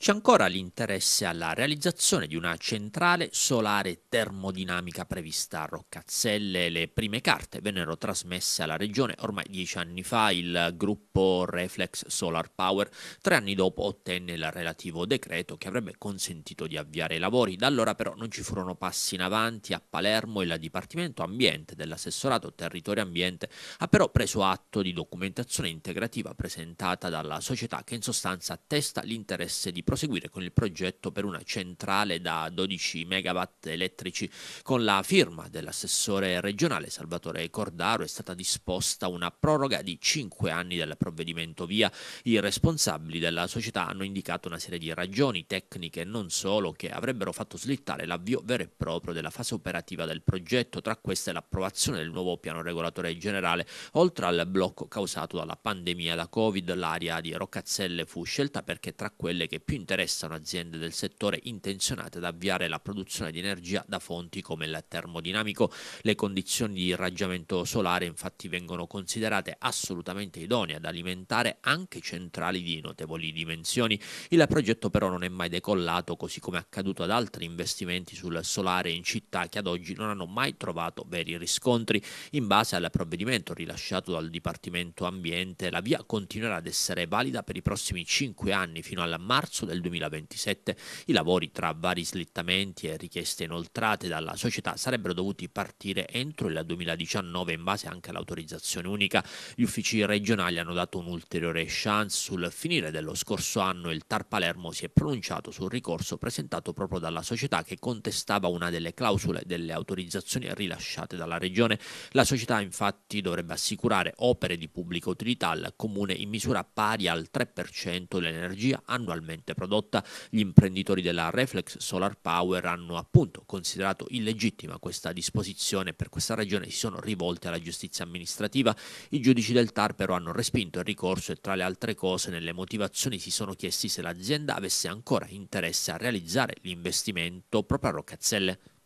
C'è ancora l'interesse alla realizzazione di una centrale solare termodinamica prevista a Roccazzelle. Le prime carte vennero trasmesse alla regione ormai dieci anni fa. Il gruppo Reflex Solar Power tre anni dopo ottenne il relativo decreto che avrebbe consentito di avviare i lavori. Da allora però non ci furono passi in avanti. A Palermo il Dipartimento Ambiente dell'assessorato Territorio Ambiente ha però preso atto di documentazione integrativa presentata dalla società che in sostanza attesta l'interesse di proseguire con il progetto per una centrale da 12 MW elettrici. Con la firma dell'assessore regionale Salvatore Cordaro è stata disposta una proroga di 5 anni del provvedimento via. I responsabili della società hanno indicato una serie di ragioni tecniche e non solo che avrebbero fatto slittare l'avvio vero e proprio della fase operativa del progetto, tra queste l'approvazione del nuovo piano regolatore generale. Oltre al blocco causato dalla pandemia da Covid, l'area di Roccazzelle fu scelta perché tra quelle che più interessano aziende del settore intenzionate ad avviare la produzione di energia da fonti come il termodinamico. Le condizioni di irraggiamento solare infatti vengono considerate assolutamente idonee ad alimentare anche centrali di notevoli dimensioni. Il progetto però non è mai decollato, così come è accaduto ad altri investimenti sul solare in città che ad oggi non hanno mai trovato veri riscontri. In base al provvedimento rilasciato dal Dipartimento Ambiente, la via continuerà ad essere valida per i prossimi 5 anni fino al marzo del 2027. I lavori tra vari slittamenti e richieste inoltrate dalla società sarebbero dovuti partire entro il 2019 in base anche all'autorizzazione unica. Gli uffici regionali hanno dato un'ulteriore chance. Sul finire dello scorso anno il Tar Palermo si è pronunciato sul ricorso presentato proprio dalla società che contestava una delle clausole delle autorizzazioni rilasciate dalla regione. La società infatti dovrebbe assicurare opere di pubblica utilità al comune in misura pari al 3% dell'energia annualmente prodotta, gli imprenditori della Reflex Solar Power hanno appunto considerato illegittima questa disposizione e per questa ragione si sono rivolti alla giustizia amministrativa. I giudici del TAR però hanno respinto il ricorso e tra le altre cose nelle motivazioni si sono chiesti se l'azienda avesse ancora interesse a realizzare l'investimento proprio a Roccazzelle.